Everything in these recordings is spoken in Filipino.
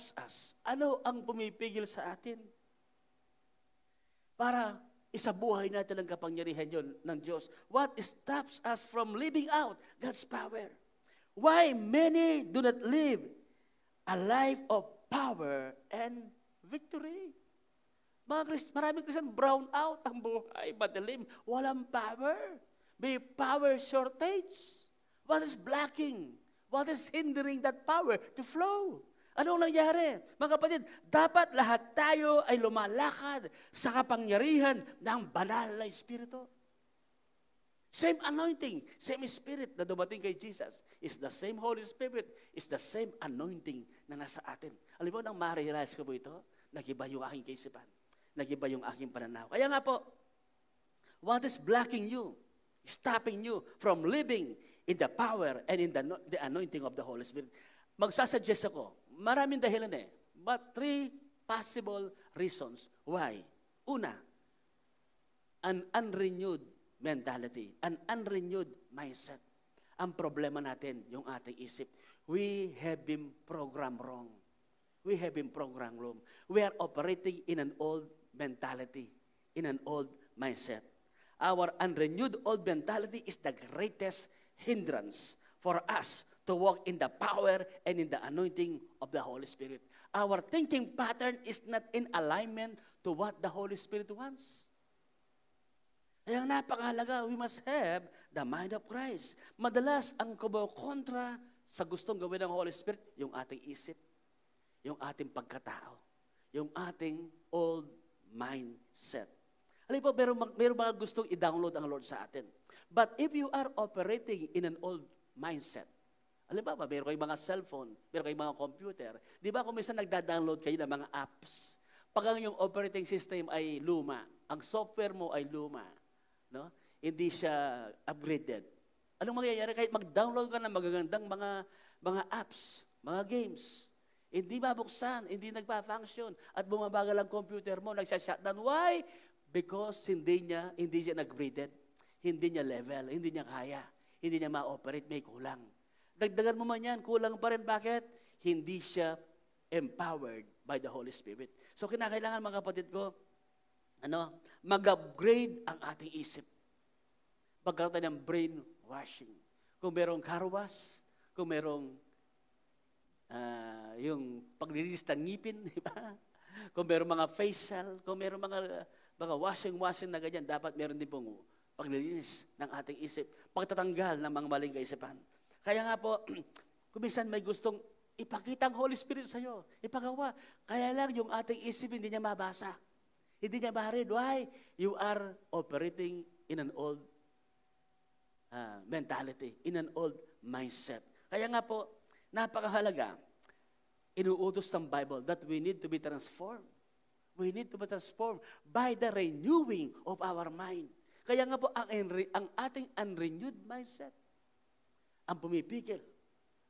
stops us? Ano ang pumipigil sa atin? Para isabuhay natin ang kapangyarihan yon ng Diyos. What stops us from living out God's power? Why many do not live a life of power and victory? Mga Christ, maraming Christian, brown out ang buhay, madalim, walang power. May power shortage. What is blocking? What is hindering that power to flow? Anong nangyari? Mga kapatid, dapat lahat tayo ay lumalakad sa kapangyarihan ng banal na Espiritu. Same anointing, same Spirit na dumating kay Jesus. is the same Holy Spirit. is the same anointing na nasa atin. Alam mo, nang ma-realize ko po ito, nagiba yung aking kaisipan. Nagiba yung aking pananaw. Kaya nga po, what is blocking you, stopping you from living in the power and in the, ano, the anointing of the Holy Spirit? Magsasuggest ako, Maraming dahilan eh. But three possible reasons why. Una, an unrenewed mentality, an unrenewed mindset. Ang problema natin, yung ating isip. We have been programmed wrong. We have been programmed wrong. We are operating in an old mentality, in an old mindset. Our unrenewed old mentality is the greatest hindrance for us to walk in the power and in the anointing of the Holy Spirit. Our thinking pattern is not in alignment to what the Holy Spirit wants. Kaya napakahalaga, we must have the mind of Christ. Madalas, ang kontra sa gustong gawin ng Holy Spirit, yung ating isip, yung ating pagkatao, yung ating old mindset. Alam po, meron, meron mga gustong i-download ang Lord sa atin. But if you are operating in an old mindset, Halimbawa, meron kayong mga cellphone, meron kayong mga computer. Di ba kung minsan nagda-download kayo ng mga apps, pag ang iyong operating system ay luma, ang software mo ay luma, no? hindi siya upgraded. Anong mangyayari? Kahit mag-download ka ng magagandang mga, mga apps, mga games, hindi mabuksan, hindi nagpa-function, at bumabagal ang computer mo, nagsashutdown. Why? Because hindi niya, hindi siya nag-graded. Hindi niya level, hindi niya kaya, hindi niya ma-operate, may kulang. Dagdagan mo man yan, kulang pa rin. Bakit? Hindi siya empowered by the Holy Spirit. So kinakailangan mga kapatid ko, ano, mag-upgrade ang ating isip. Pagkaroon tayo ng brainwashing. Kung merong karwas, kung merong uh, yung paglilinis ng ngipin, di Kung merong mga facial, kung merong mga, mga washing-washing na ganyan, dapat meron din pong paglilinis ng ating isip, pagtatanggal ng mga maling kaisipan. Kaya nga po, kuminsan may gustong ipakita ang Holy Spirit sa iyo. Ipagawa. Kaya lang yung ating isip hindi niya mabasa. Hindi niya maharid. Why? You are operating in an old uh, mentality, in an old mindset. Kaya nga po, napakahalaga, inuutos ng Bible that we need to be transformed. We need to be transformed by the renewing of our mind. Kaya nga po, ang, ang ating unrenewed mindset, ang pumipigil.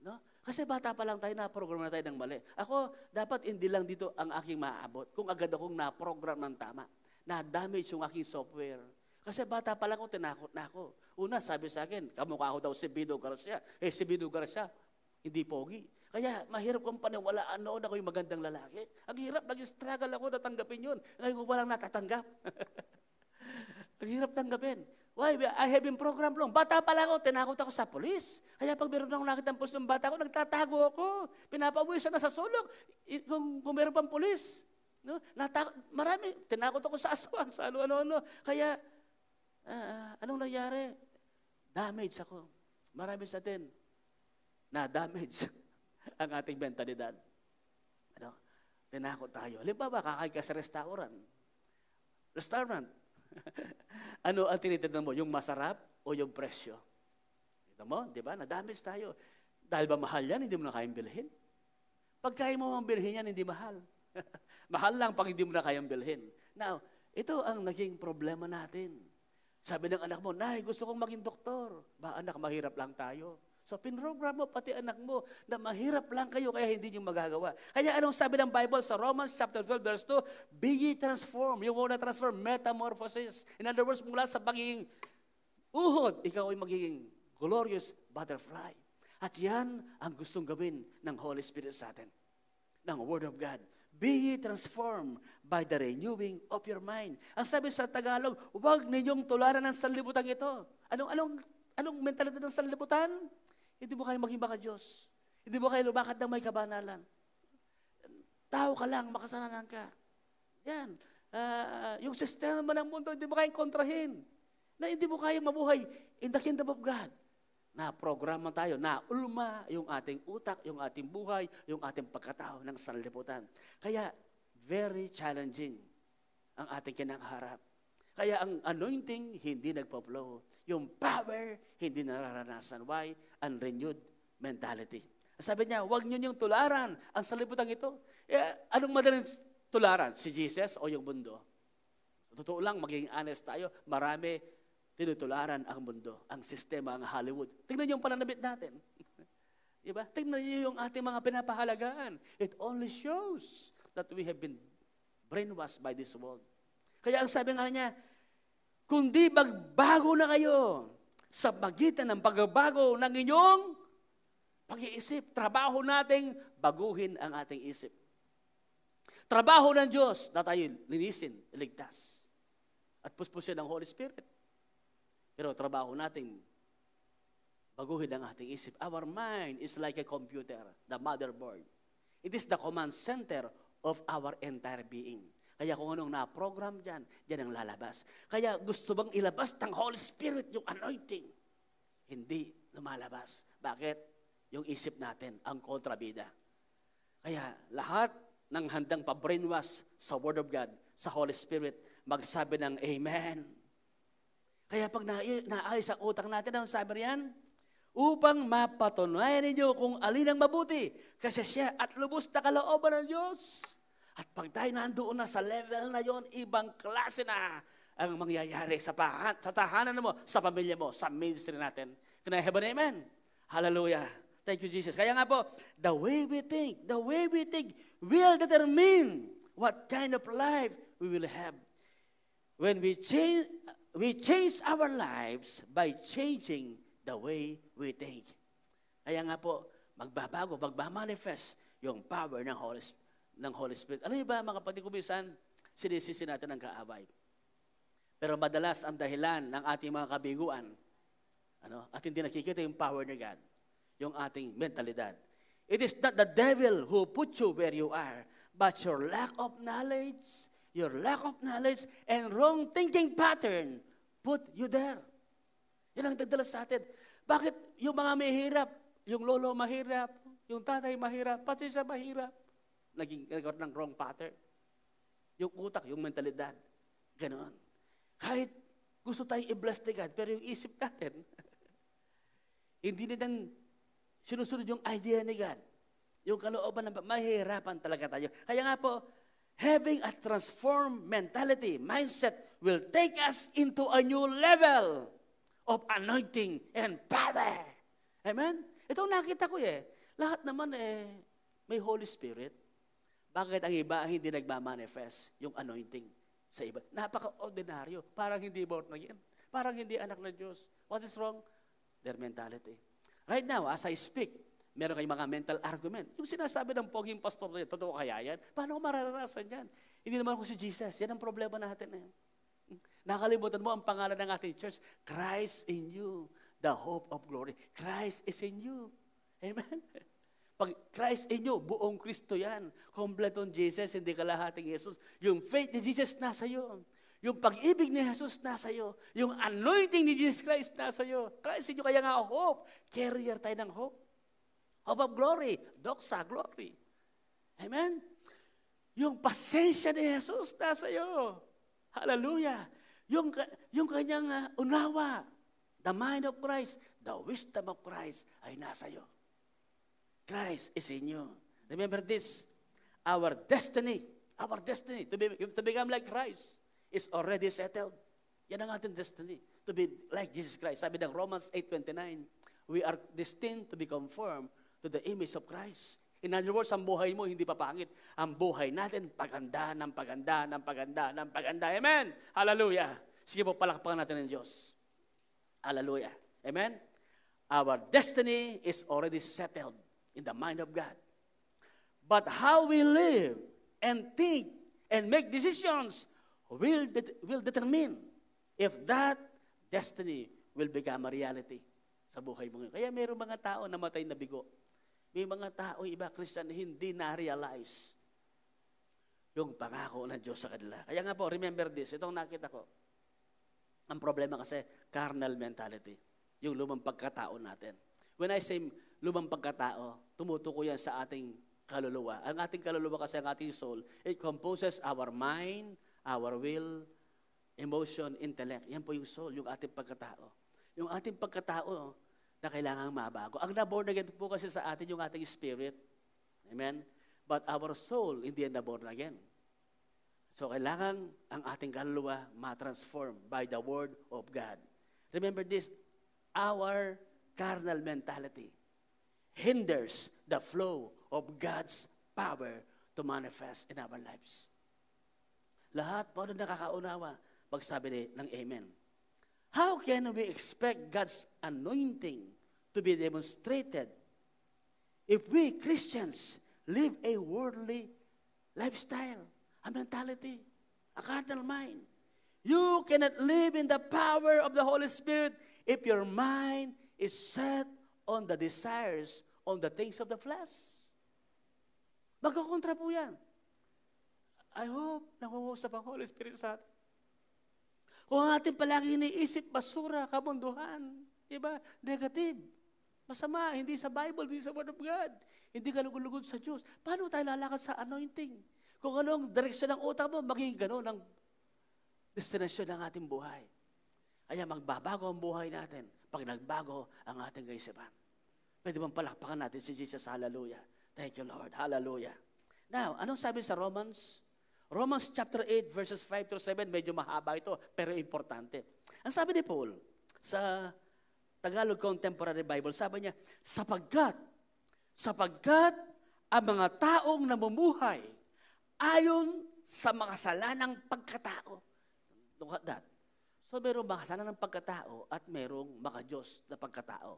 No? Kasi bata pa lang tayo, na-program na tayo ng mali. Ako, dapat hindi lang dito ang aking maaabot. Kung agad akong na-program ng tama, na-damage yung aking software. Kasi bata pa lang ako, tinakot na ako. Una, sabi sa akin, kamukha ako daw si Bido Garcia. Eh, si Bido Garcia, hindi pogi. Kaya mahirap kong paniwalaan noon ako yung magandang lalaki. Ang hirap, nag-struggle ako natanggapin yun. Ngayon ko walang natatanggap. Ang hirap tanggapin. Why? I have been programmed long. Bata pa lang ako, tinakot ako sa polis. Kaya pag meron akong nakita ang polis ng bata ko, nagtatago ako. Pinapauwi siya na sa sulok. Kung, kung meron pang polis. No? Natakot, marami. Tinakot ako sa aswang, sa ano-ano. Kaya, uh, anong nangyari? Damage ako. Marami sa atin na damage ang ating mentalidad. Ano? Tinakot tayo. Halimbawa, kakay ka sa restaurant. Restaurant, ano ang tinitignan mo? Yung masarap o yung presyo? Kita mo, di ba? Nadamage tayo. Dahil ba mahal yan, hindi mo na kayang bilhin? Pag kaya mo mang bilhin yan, hindi mahal. mahal lang pag hindi mo na kayang bilhin. Now, ito ang naging problema natin. Sabi ng anak mo, Nay, gusto kong maging doktor. Ba, anak, mahirap lang tayo. So pinrogram mo pati anak mo na mahirap lang kayo kaya hindi niyo magagawa. Kaya anong sabi ng Bible sa Romans chapter 12 verse 2? Be ye transformed. You word na transform, metamorphosis. In other words, mula sa pagiging uhod, ikaw ay magiging glorious butterfly. At yan ang gustong gawin ng Holy Spirit sa atin, ng Word of God. Be ye transformed by the renewing of your mind. Ang sabi sa Tagalog, huwag ninyong tularan ang sanlibutan ito. Anong, anong, anong mentalidad ng sanlibutan? Hindi mo kaya maging baka Diyos. Hindi mo kaya lumakad ng may kabanalan. Tao ka lang, makasalanan ka. Yan. Uh, yung sistema ng mundo, hindi mo kaya kontrahin. Na hindi mo kaya mabuhay in the kingdom of God. Na programa tayo, na ulma yung ating utak, yung ating buhay, yung ating pagkatao ng sanlibutan. Kaya, very challenging ang ating kinakaharap. Kaya ang anointing, hindi nagpa-flow. Yung power, hindi nararanasan. Why? Unrenewed mentality. Sabi niya, huwag niyo niyong tularan ang salibutan ito. Eh, anong madaling tularan? Si Jesus o yung mundo? Totoo lang, maging honest tayo, marami tinutularan ang mundo, ang sistema, ang Hollywood. Tingnan niyo yung pananabit natin. diba? Tingnan niyo yung ating mga pinapahalagaan. It only shows that we have been brainwashed by this world. Kaya ang sabi nga niya, kundi magbago na kayo sa magitan ng pagbabago ng inyong pag-iisip. Trabaho nating baguhin ang ating isip. Trabaho ng Diyos na tayo linisin, iligtas. At puspusin ng Holy Spirit. Pero trabaho nating baguhin ang ating isip. Our mind is like a computer, the motherboard. It is the command center of our entire being. Kaya kung anong na-program dyan, dyan ang lalabas. Kaya gusto bang ilabas ng Holy Spirit yung anointing? Hindi lumalabas. Bakit? Yung isip natin, ang kontrabida. Kaya lahat ng handang pabrainwash sa Word of God, sa Holy Spirit, magsabi ng Amen. Kaya pag naayos sa utak natin, ang sabi riyan, upang mapatunayan ninyo kung alin ang mabuti, kasi siya at lubos na kalooban ng Diyos at pag tayo nandoon na sa level na yon, ibang klase na ang mangyayari sa, pahan, sa tahanan mo, sa pamilya mo, sa ministry natin. Can I have an amen? Hallelujah. Thank you, Jesus. Kaya nga po, the way we think, the way we think will determine what kind of life we will have. When we change, we change our lives by changing the way we think. Kaya nga po, magbabago, magmamanifest yung power ng Holy Spirit ng Holy Spirit. Alam niyo ba mga kapatid pagdikubisan, sinisisi natin ang kaaway. Pero madalas ang dahilan ng ating mga kabiguan, ano, at hindi nakikita yung power ni God, yung ating mentalidad. It is not the devil who put you where you are, but your lack of knowledge, your lack of knowledge and wrong thinking pattern put you there. Yan ang dagdala sa atin. Bakit yung mga may yung lolo mahirap, yung tatay mahirap, pati siya mahirap, naging nagkaroon ng wrong pattern. Yung utak, yung mentalidad. Ganon. Kahit gusto tayong i-bless ni God, pero yung isip natin, hindi natin sinusunod yung idea ni God. Yung kalooban na mahirapan talaga tayo. Kaya nga po, having a transformed mentality, mindset will take us into a new level of anointing and power. Amen? Ito nakita ko eh. Lahat naman eh, may Holy Spirit. Bakit ang iba hindi nagmamanifest yung anointing sa iba? Napaka-ordinaryo. Parang hindi born again. Parang hindi anak ng Diyos. What is wrong? Their mentality. Right now, as I speak, meron kayong mga mental argument. Yung sinasabi ng poging pastor na yan, totoo kaya yan? Paano ko mararanasan yan? Hindi naman ako si Jesus. Yan ang problema natin. Eh. Nakalimutan mo ang pangalan ng ating church. Christ in you, the hope of glory. Christ is in you. Amen? Pag Christ inyo, buong Kristo yan. Kompletong Jesus, hindi kalahating Jesus. Yung faith ni Jesus nasa iyo. Yung pag-ibig ni Jesus nasa iyo. Yung anointing ni Jesus Christ nasa iyo. Christ inyo kaya nga hope. Carrier tayo ng hope. Hope of glory. Doxa, glory. Amen? Yung pasensya ni Jesus nasa iyo. Hallelujah. Yung, yung kanyang uh, unawa, the mind of Christ, the wisdom of Christ ay nasa iyo. Christ is in you. Remember this. Our destiny, our destiny to, be, to become like Christ is already settled. Yan ang ating destiny, to be like Jesus Christ. Sabi ng Romans 8.29, we are destined to be conformed to the image of Christ. In other words, ang buhay mo hindi papangit. Ang buhay natin, paganda ng paganda ng paganda ng paganda. Amen! Hallelujah! Sige po, palakpakan natin ng Diyos. Hallelujah! Amen? Our destiny is already settled in the mind of God. But how we live and think and make decisions will, de- will determine if that destiny will become a reality sa buhay mo Kaya mayroong mga tao na matay na bigo. May mga tao, iba, Christian, hindi na-realize yung pangako ng Diyos sa kanila. Kaya nga po, remember this. Itong nakita ko. Ang problema kasi, carnal mentality. Yung lumang pagkatao natin. When I say lumang pagkatao, tumutuko yan sa ating kaluluwa. Ang ating kaluluwa kasi ang ating soul, it composes our mind, our will, emotion, intellect. Yan po yung soul, yung ating pagkatao. Yung ating pagkatao na kailangan mabago. Ang naborn again po kasi sa atin yung ating spirit. Amen? But our soul, hindi yan naborn again. So kailangan ang ating kaluluwa ma-transform by the Word of God. Remember this, our carnal mentality hinders the flow of God's power to manifest in our lives. Lahat po na nakakaunawa pag ni, ng Amen. How can we expect God's anointing to be demonstrated if we Christians live a worldly lifestyle, a mentality, a carnal mind? You cannot live in the power of the Holy Spirit if your mind is set on the desires, on the things of the flesh. Magkakontra po yan. I hope nangunguusap ang Holy Spirit sa atin. Kung ang ating palagi iniisip, basura, kabunduhan, diba? negative, masama, hindi sa Bible, hindi sa Word of God, hindi ka lugod sa Diyos, paano tayo lalakad sa anointing? Kung anong direksyon ng utak mo, maging ganun ang destinasyon ng ating buhay. Kaya magbabago ang buhay natin pag nagbago ang ating kaisipan. Pwede bang palakpakan natin si Jesus? Hallelujah. Thank you, Lord. Hallelujah. Now, anong sabi sa Romans? Romans chapter 8 verses 5 to 7, medyo mahaba ito, pero importante. Ang sabi ni Paul sa Tagalog Contemporary Bible, sabi niya, sapagkat, sapagkat ang mga taong namumuhay ayon sa mga salanang pagkatao. Look at that. So merong makasanan ng pagkatao at merong makajos na pagkatao.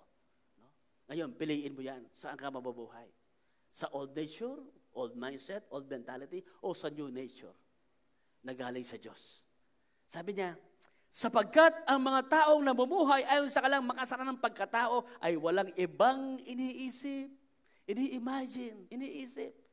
No? Ngayon, piliin mo yan. Saan ka mabubuhay? Sa old nature, old mindset, old mentality, o sa new nature na galing sa Diyos. Sabi niya, sapagkat ang mga taong namumuhay ayon sa kalang makasanan ng pagkatao ay walang ibang iniisip, ini-imagine, iniisip,